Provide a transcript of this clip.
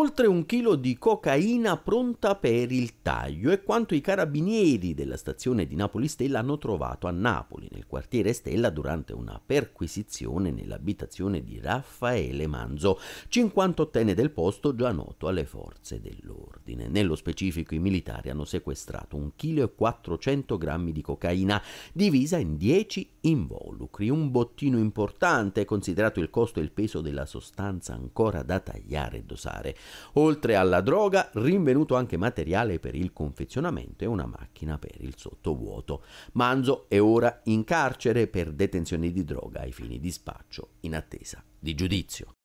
Oltre un chilo di cocaina pronta per il taglio è quanto i carabinieri della stazione di Napoli Stella hanno trovato a Napoli, nel quartiere Stella, durante una perquisizione nell'abitazione di Raffaele Manzo, 58enne del posto già noto alle forze dell'ordine. Nello specifico i militari hanno sequestrato un chilo e 400 grammi di cocaina, divisa in 10 involti zuccheri, un bottino importante considerato il costo e il peso della sostanza ancora da tagliare e dosare. Oltre alla droga, rinvenuto anche materiale per il confezionamento e una macchina per il sottovuoto. Manzo è ora in carcere per detenzione di droga ai fini di spaccio in attesa di giudizio.